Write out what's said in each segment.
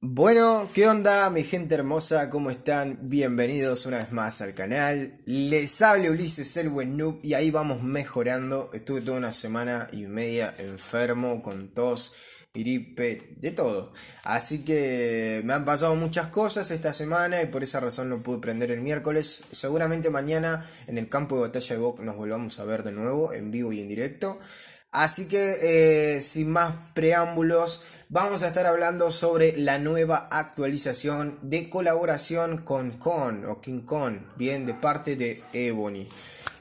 Bueno, ¿qué onda mi gente hermosa? ¿Cómo están? Bienvenidos una vez más al canal. Les habla Ulises el buen noob y ahí vamos mejorando. Estuve toda una semana y media enfermo con tos, gripe, de todo. Así que me han pasado muchas cosas esta semana y por esa razón no pude prender el miércoles. Seguramente mañana en el campo de batalla de Vox nos volvamos a ver de nuevo en vivo y en directo. Así que eh, sin más preámbulos, vamos a estar hablando sobre la nueva actualización de colaboración con Con o King KON, bien, de parte de Ebony.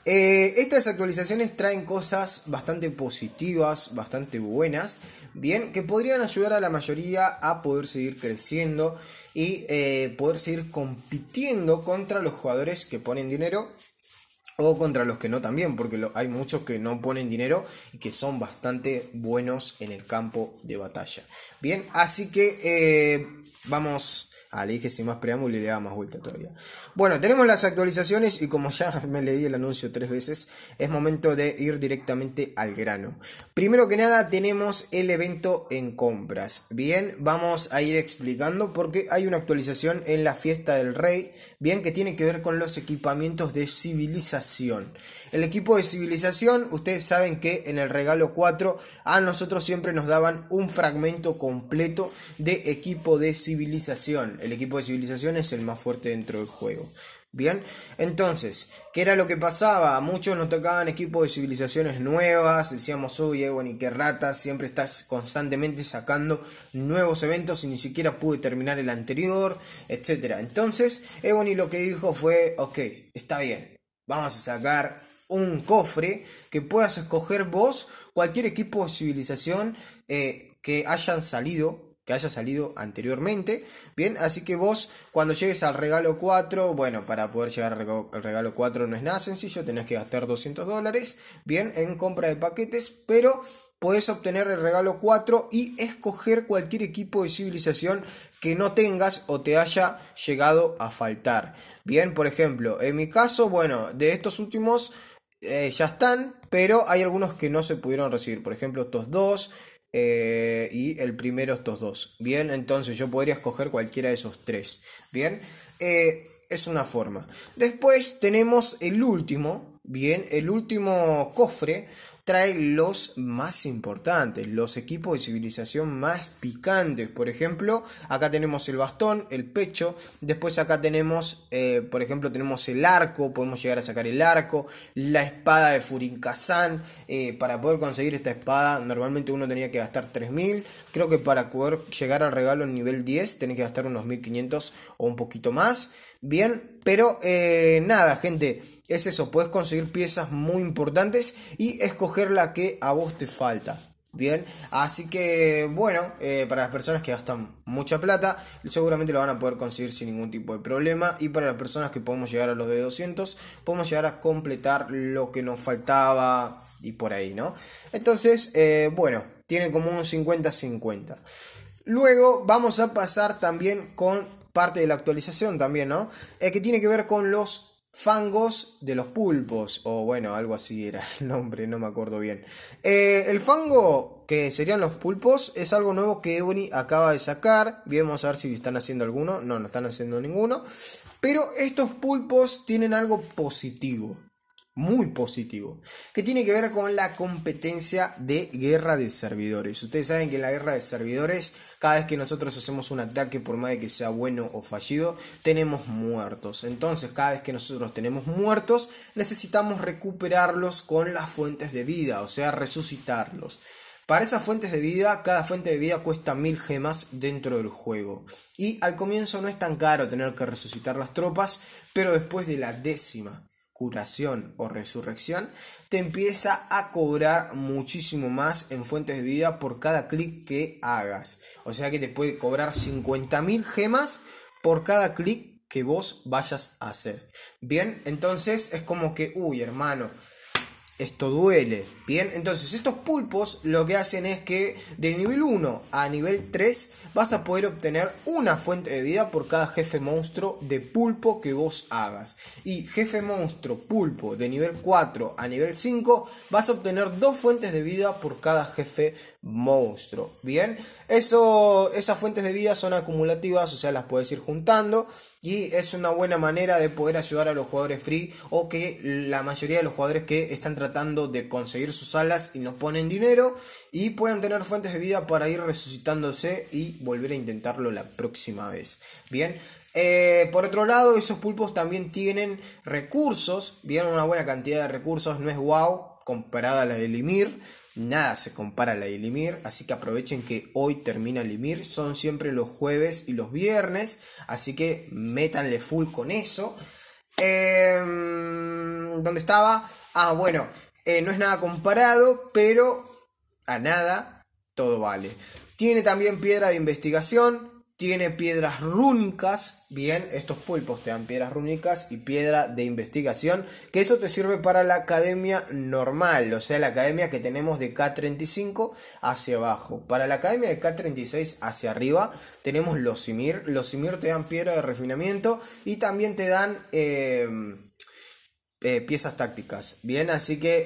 Eh, estas actualizaciones traen cosas bastante positivas, bastante buenas, bien, que podrían ayudar a la mayoría a poder seguir creciendo y eh, poder seguir compitiendo contra los jugadores que ponen dinero o contra los que no también, porque hay muchos que no ponen dinero y que son bastante buenos en el campo de batalla. Bien, así que eh, vamos dije sin más preámbulo y le daba más vuelta todavía. Bueno, tenemos las actualizaciones y como ya me leí el anuncio tres veces, es momento de ir directamente al grano. Primero que nada tenemos el evento en compras. Bien, vamos a ir explicando por qué hay una actualización en la fiesta del rey, bien que tiene que ver con los equipamientos de civilización. El equipo de civilización, ustedes saben que en el regalo 4 a nosotros siempre nos daban un fragmento completo de equipo de civilización el equipo de civilización es el más fuerte dentro del juego. Bien, entonces, ¿qué era lo que pasaba? Muchos nos tocaban equipos de civilizaciones nuevas, decíamos, uy, Ebony y qué rata, siempre estás constantemente sacando nuevos eventos y ni siquiera pude terminar el anterior, etc. Entonces, Ebony lo que dijo fue, ok, está bien, vamos a sacar un cofre que puedas escoger vos, cualquier equipo de civilización eh, que hayan salido que haya salido anteriormente. Bien, así que vos cuando llegues al regalo 4, bueno, para poder llegar al regalo 4 no es nada sencillo, tenés que gastar 200 dólares, bien, en compra de paquetes, pero puedes obtener el regalo 4 y escoger cualquier equipo de civilización que no tengas o te haya llegado a faltar. Bien, por ejemplo, en mi caso, bueno, de estos últimos eh, ya están, pero hay algunos que no se pudieron recibir, por ejemplo, estos dos eh, y el primero estos dos. Bien, entonces yo podría escoger cualquiera de esos tres. Bien, eh, es una forma. Después tenemos el último, Bien, el último cofre trae los más importantes, los equipos de civilización más picantes. Por ejemplo, acá tenemos el bastón, el pecho. Después acá tenemos, eh, por ejemplo, tenemos el arco. Podemos llegar a sacar el arco. La espada de Furinkazan. Eh, para poder conseguir esta espada, normalmente uno tenía que gastar 3.000. Creo que para poder llegar al regalo en nivel 10, tenés que gastar unos 1.500 o un poquito más. Bien, pero eh, nada, gente es eso, puedes conseguir piezas muy importantes y escoger la que a vos te falta. Bien, así que bueno, eh, para las personas que gastan mucha plata, seguramente lo van a poder conseguir sin ningún tipo de problema. Y para las personas que podemos llegar a los de 200, podemos llegar a completar lo que nos faltaba y por ahí, ¿no? Entonces, eh, bueno, tiene como un 50-50. Luego vamos a pasar también con parte de la actualización también, ¿no? Eh, que tiene que ver con los Fangos de los pulpos, o bueno, algo así era el nombre, no me acuerdo bien. Eh, el fango, que serían los pulpos, es algo nuevo que Ebony acaba de sacar. Bien, vamos a ver si están haciendo alguno. No, no están haciendo ninguno. Pero estos pulpos tienen algo positivo muy positivo, que tiene que ver con la competencia de guerra de servidores. Ustedes saben que en la guerra de servidores, cada vez que nosotros hacemos un ataque, por más de que sea bueno o fallido, tenemos muertos. Entonces, cada vez que nosotros tenemos muertos, necesitamos recuperarlos con las fuentes de vida, o sea, resucitarlos. Para esas fuentes de vida, cada fuente de vida cuesta mil gemas dentro del juego. Y al comienzo no es tan caro tener que resucitar las tropas, pero después de la décima curación o resurrección, te empieza a cobrar muchísimo más en fuentes de vida por cada clic que hagas. O sea que te puede cobrar 50.000 gemas por cada clic que vos vayas a hacer. Bien, entonces es como que, uy hermano, esto duele. Bien, entonces estos pulpos lo que hacen es que de nivel 1 a nivel 3 vas a poder obtener una fuente de vida por cada jefe monstruo de pulpo que vos hagas. Y jefe monstruo pulpo de nivel 4 a nivel 5 vas a obtener dos fuentes de vida por cada jefe monstruo. Bien, Eso, esas fuentes de vida son acumulativas, o sea, las puedes ir juntando. Y es una buena manera de poder ayudar a los jugadores free o que la mayoría de los jugadores que están tratando de conseguir sus alas y nos ponen dinero y puedan tener fuentes de vida para ir resucitándose y volver a intentarlo la próxima vez. Bien, eh, por otro lado, esos pulpos también tienen recursos, bien, una buena cantidad de recursos, no es wow comparada a la de Limir Nada se compara a la de Limir, así que aprovechen que hoy termina Limir, son siempre los jueves y los viernes, así que métanle full con eso. Em, ¿Dónde estaba? Ah, bueno, eh, no es nada comparado, pero a nada todo vale. Tiene también piedra de investigación, tiene piedras runcas Bien, estos pulpos te dan piedras rúnicas y piedra de investigación, que eso te sirve para la academia normal, o sea, la academia que tenemos de K35 hacia abajo. Para la academia de K36 hacia arriba tenemos los simir, los simir te dan piedra de refinamiento y también te dan... Em, eh, piezas tácticas. Bien, así que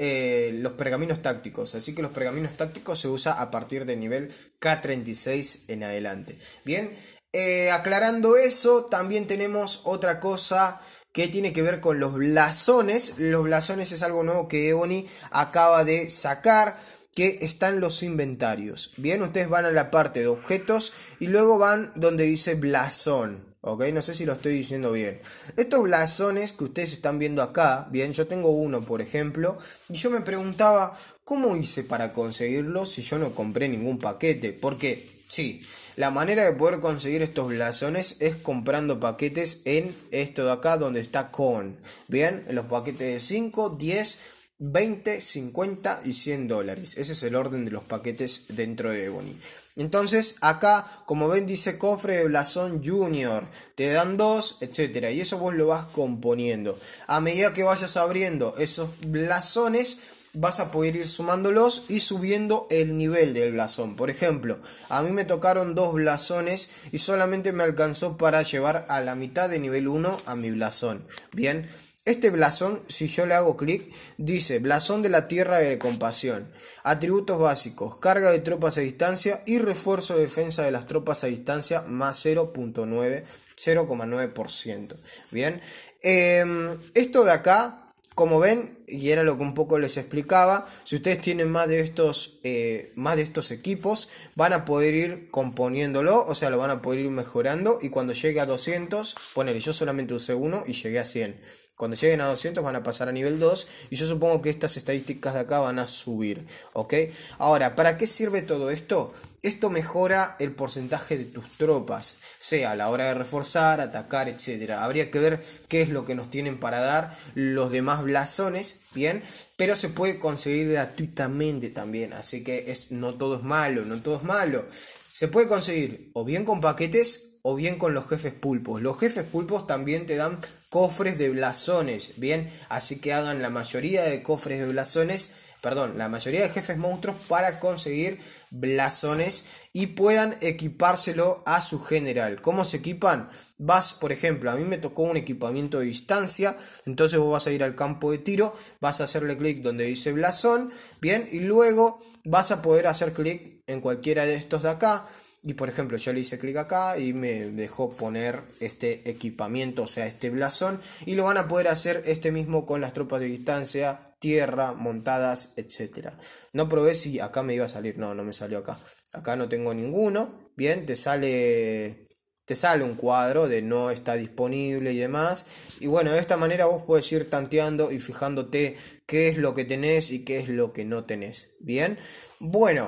eh, los pergaminos tácticos. Así que los pergaminos tácticos se usa a partir de nivel K36 en adelante. Bien, eh, aclarando eso, también tenemos otra cosa que tiene que ver con los blasones. Los blasones es algo nuevo que Ebony acaba de sacar, que están los inventarios. Bien, ustedes van a la parte de objetos y luego van donde dice blasón. Ok, no sé si lo estoy diciendo bien. Estos blasones que ustedes están viendo acá, bien, yo tengo uno, por ejemplo, y yo me preguntaba, ¿cómo hice para conseguirlo si yo no compré ningún paquete? Porque, sí, la manera de poder conseguir estos blasones es comprando paquetes en esto de acá donde está con. Bien, en los paquetes de 5, 10, 20, 50 y 100 dólares. Ese es el orden de los paquetes dentro de Ebony. Entonces, acá, como ven, dice cofre de blasón junior. Te dan dos, etcétera. Y eso vos lo vas componiendo. A medida que vayas abriendo esos blasones vas a poder ir sumándolos y subiendo el nivel del blasón. Por ejemplo, a mí me tocaron dos blasones y solamente me alcanzó para llevar a la mitad de nivel 1 a mi blasón. Bien, este blasón, si yo le hago clic, dice blasón de la tierra de compasión. Atributos básicos, carga de tropas a distancia y refuerzo de defensa de las tropas a distancia más 0.9, 0,9%. Bien, em, esto de acá como ven, y era lo que un poco les explicaba, si ustedes tienen más de estos, eh, más de estos equipos, van a poder ir componiéndolo, o sea, lo van a poder ir mejorando y cuando llegue a 200, ponele, yo solamente usé uno y llegué a 100. Cuando lleguen a 200 van a pasar a nivel 2 y yo supongo que estas estadísticas de acá van a subir, ¿ok? Ahora, ¿para qué sirve todo esto? Esto mejora el porcentaje de tus tropas, sea a la hora de reforzar, atacar, etc. Habría que ver qué es lo que nos tienen para dar los demás blasones, bien, pero se puede conseguir gratuitamente también, así que es, no todo es malo, no todo es malo. Se puede conseguir o bien con paquetes o bien con los jefes pulpos. Los jefes pulpos también te dan cofres de blasones, ¿bien? Así que hagan la mayoría de cofres de blasones, perdón, la mayoría de jefes monstruos para conseguir blasones y puedan equipárselo a su general. ¿Cómo se equipan? Vas, por ejemplo, a mí me tocó un equipamiento de distancia, entonces vos vas a ir al campo de tiro, vas a hacerle clic donde dice blasón, ¿bien? Y luego vas a poder hacer clic en cualquiera de estos de acá y por ejemplo, yo le hice clic acá y me dejó poner este equipamiento, o sea, este blasón. Y lo van a poder hacer este mismo con las tropas de distancia, tierra, montadas, etc. No probé si acá me iba a salir. No, no me salió acá. Acá no tengo ninguno. Bien, te sale te sale un cuadro de no está disponible y demás. Y bueno, de esta manera vos puedes ir tanteando y fijándote qué es lo que tenés y qué es lo que no tenés. Bien, bueno,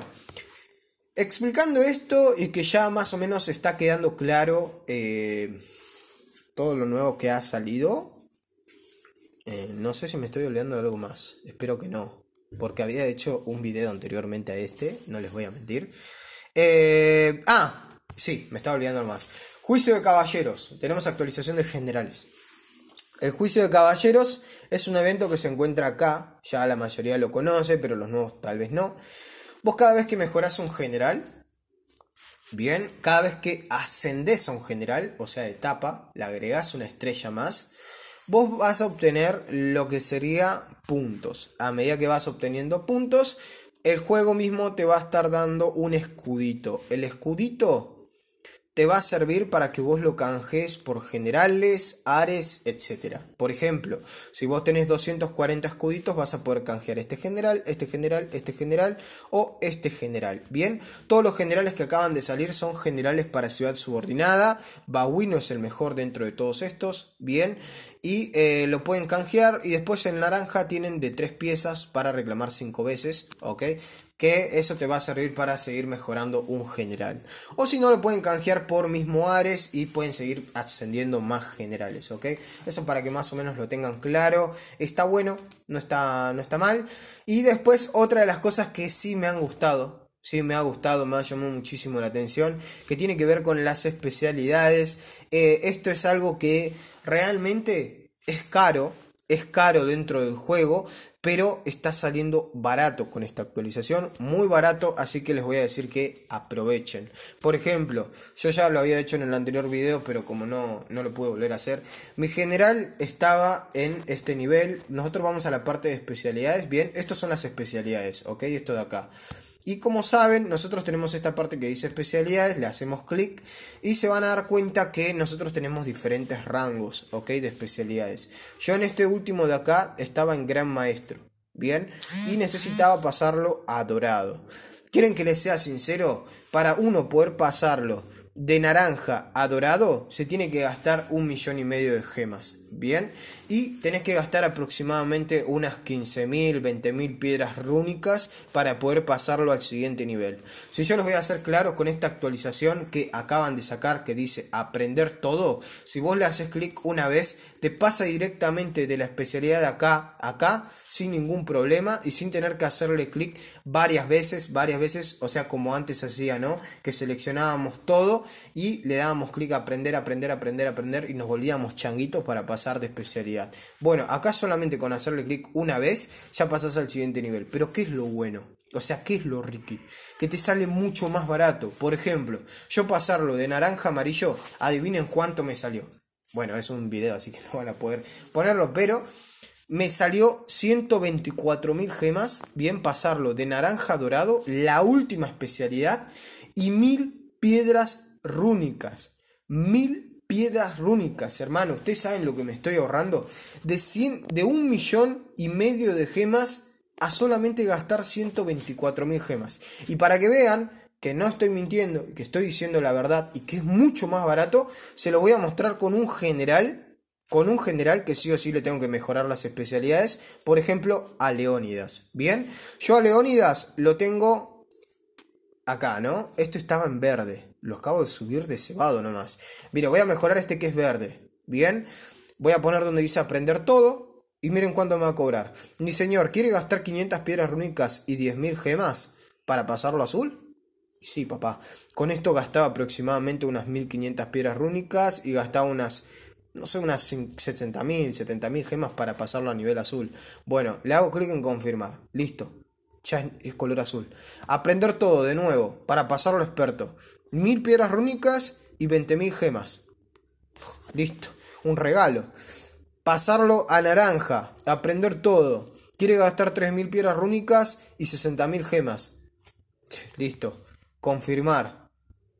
Explicando esto y que ya más o menos está quedando claro eh, todo lo nuevo que ha salido, eh, no sé si me estoy olvidando de algo más, espero que no, porque había hecho un video anteriormente a este, no les voy a mentir. Eh, ah, sí, me estaba olvidando algo más. Juicio de caballeros, tenemos actualización de generales. El juicio de caballeros es un evento que se encuentra acá, ya la mayoría lo conoce, pero los nuevos tal vez no. Vos cada vez que mejoras un general, bien, cada vez que ascendés a un general, o sea, de etapa, le agregás una estrella más, vos vas a obtener lo que sería puntos. A medida que vas obteniendo puntos, el juego mismo te va a estar dando un escudito. El escudito te va a servir para que vos lo canjes por generales, ares, etc. Por ejemplo, si vos tenés 240 escuditos, vas a poder canjear este general, este general, este general o este general. Bien, todos los generales que acaban de salir son generales para ciudad subordinada. bawino es el mejor dentro de todos estos. Bien, y eh, lo pueden canjear. Y después en naranja tienen de tres piezas para reclamar cinco veces. Ok, que eso te va a servir para seguir mejorando un general. O si no, lo pueden canjear por mismo Ares y pueden seguir ascendiendo más generales, Eso para que más o menos lo tengan claro. Está bueno, no está, no está mal. Y después, otra de las cosas que sí me han gustado, sí me ha gustado, me ha llamado muchísimo la atención, que tiene que ver con las especialidades. Eh, esto es algo que realmente es caro, es caro dentro del juego, pero está saliendo barato con esta actualización, muy barato, así que les voy a decir que aprovechen. Por ejemplo, yo ya lo había hecho en el anterior video, pero como no, no lo pude volver a hacer, mi general estaba en este nivel, nosotros vamos a la parte de especialidades, bien, estas son las especialidades, ok, esto de acá. Y como saben, nosotros tenemos esta parte que dice especialidades, le hacemos clic y se van a dar cuenta que nosotros tenemos diferentes rangos, ¿ok? De especialidades. Yo en este último de acá estaba en Gran Maestro, ¿bien? Y necesitaba pasarlo a Dorado. ¿Quieren que les sea sincero? Para uno poder pasarlo de naranja a dorado se tiene que gastar un millón y medio de gemas, ¿bien? Y tenés que gastar aproximadamente unas 15.000, 20.000 piedras rúnicas para poder pasarlo al siguiente nivel. Si yo les voy a hacer claro con esta actualización que acaban de sacar que dice aprender todo, si vos le haces clic una vez, te pasa directamente de la especialidad de acá a acá sin ningún problema y sin tener que hacerle clic varias veces, varias veces, o sea, como antes hacía, ¿no? Que seleccionábamos todo y le dábamos clic a aprender, aprender, aprender, aprender y nos volvíamos changuitos para pasar de especialidad. Bueno, acá solamente con hacerle clic una vez ya pasas al siguiente nivel. Pero ¿qué es lo bueno? O sea, ¿qué es lo Ricky? Que te sale mucho más barato. Por ejemplo, yo pasarlo de naranja a amarillo, adivinen cuánto me salió. Bueno, es un video, así que no van a poder ponerlo, pero me salió 124.000 gemas. Bien, pasarlo de naranja a dorado, la última especialidad, y mil piedras rúnicas. Mil piedras rúnicas, hermano. Ustedes saben lo que me estoy ahorrando. De, de un millón y medio de gemas a solamente gastar 124 mil gemas. Y para que vean que no estoy mintiendo que estoy diciendo la verdad y que es mucho más barato, se lo voy a mostrar con un general. Con un general que sí o sí le tengo que mejorar las especialidades. Por ejemplo, a Leónidas. Bien, yo a Leónidas lo tengo acá, ¿no? Esto estaba en verde. Lo acabo de subir de cebado nomás. Mira, voy a mejorar este que es verde. Bien. Voy a poner donde dice aprender todo. Y miren cuánto me va a cobrar. Mi señor, ¿quiere gastar 500 piedras rúnicas y 10.000 gemas para pasarlo a azul? sí, papá. Con esto gastaba aproximadamente unas 1.500 piedras rúnicas y gastaba unas no sé, unas 60.000, 70.000 gemas para pasarlo a nivel azul. Bueno, le hago clic en confirmar. Listo ya es color azul. Aprender todo de nuevo para pasarlo experto. Mil piedras rúnicas y 20.000 gemas. Listo, un regalo. Pasarlo a naranja, aprender todo. Quiere gastar 3.000 piedras rúnicas y 60.000 gemas. Listo, confirmar.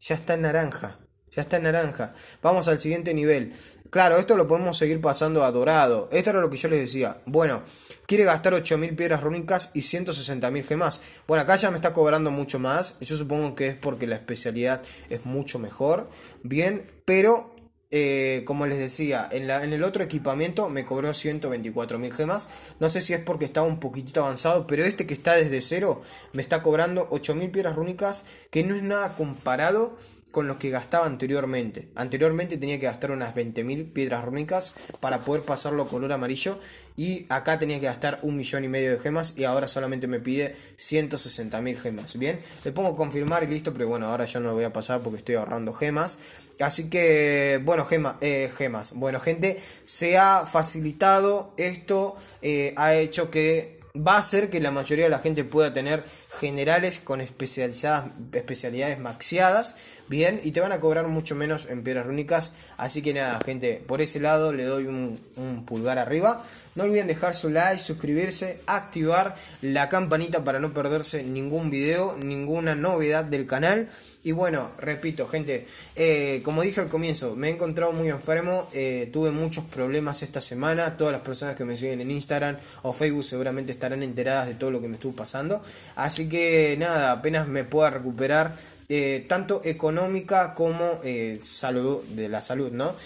Ya está en naranja. Ya está en naranja. Vamos al siguiente nivel. Claro, esto lo podemos seguir pasando a dorado. Esto era lo que yo les decía. Bueno, quiere gastar 8.000 piedras rúnicas y 160.000 gemas. Bueno, acá ya me está cobrando mucho más. Yo supongo que es porque la especialidad es mucho mejor. Bien, pero eh, como les decía, en, la, en, el otro equipamiento me cobró 124.000 gemas. No sé si es porque estaba un poquitito avanzado, pero este que está desde cero me está cobrando 8.000 piedras rúnicas, que no es nada comparado con los que gastaba anteriormente. Anteriormente tenía que gastar unas 20.000 piedras rúnicas para poder pasarlo color amarillo y acá tenía que gastar un millón y medio de gemas y ahora solamente me pide 160.000 gemas. Bien, le pongo confirmar y listo, pero bueno, ahora yo no lo voy a pasar porque estoy ahorrando gemas. Así que, bueno, gemas. Eh, gemas. Bueno, gente, se ha facilitado esto, eh, ha hecho que va a ser que la mayoría de la gente pueda tener generales con especializadas, especialidades maxiadas, bien, y te van a cobrar mucho menos en piedras rúnicas. Así que nada, gente, por ese lado le doy un, un pulgar arriba. No olviden dejar su like, suscribirse, activar la campanita para no perderse ningún video, ninguna novedad del canal. Y bueno, repito, gente, eh, como dije al comienzo, me he encontrado muy enfermo, eh, tuve muchos problemas esta semana, todas las personas que me siguen en Instagram o Facebook seguramente estarán enteradas de todo lo que me estuvo pasando. Así que nada, apenas me pueda recuperar, eh, tanto económica como salud, de la salud, ¿no?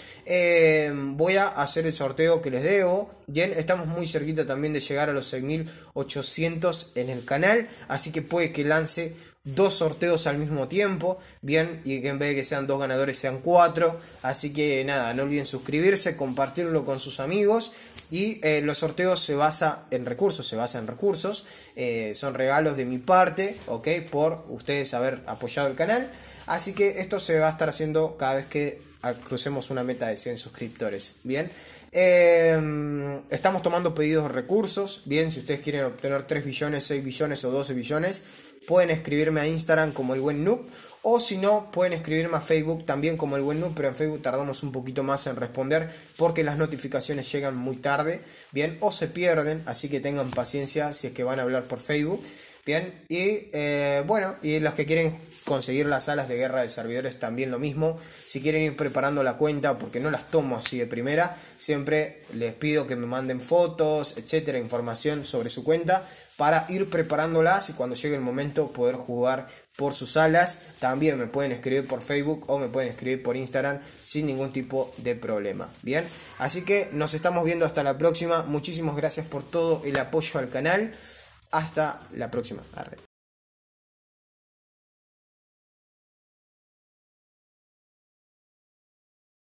voy a hacer el sorteo que les debo. Bien, estamos muy cerquita también de llegar a los 6.800 en el canal, así que puede que lance dos sorteos al mismo tiempo, bien, y que en vez de que sean dos ganadores sean cuatro. Así que nada, no olviden suscribirse, compartirlo con sus amigos. Y eh, los sorteos se basa en recursos, se basa en recursos. Eh, son regalos de mi parte, ok, por ustedes haber apoyado el canal. Así que esto se va a estar haciendo cada vez que crucemos una meta de 100 suscriptores. Bien, em, estamos tomando pedidos de recursos. Bien, si ustedes quieren obtener 3 billones, 6 billones o 12 billones, pueden escribirme a Instagram como el buen noob. O si no, pueden escribirme a Facebook también como el buen noob, pero en Facebook tardamos un poquito más en responder porque las notificaciones llegan muy tarde, bien, o se pierden, así que tengan paciencia si es que van a hablar por Facebook, bien, y eh, bueno, y los que quieren conseguir las alas de guerra de servidores también lo mismo. Si quieren ir preparando la cuenta, porque no las tomo así de primera, siempre les pido que me manden fotos, etcétera, información sobre su cuenta para ir preparándolas y cuando llegue el momento poder jugar por sus alas. También me pueden escribir por Facebook o me pueden escribir por Instagram sin ningún tipo de problema. Bien, así que nos estamos viendo hasta la próxima. Muchísimas gracias por todo el apoyo al canal. Hasta la próxima. Arre.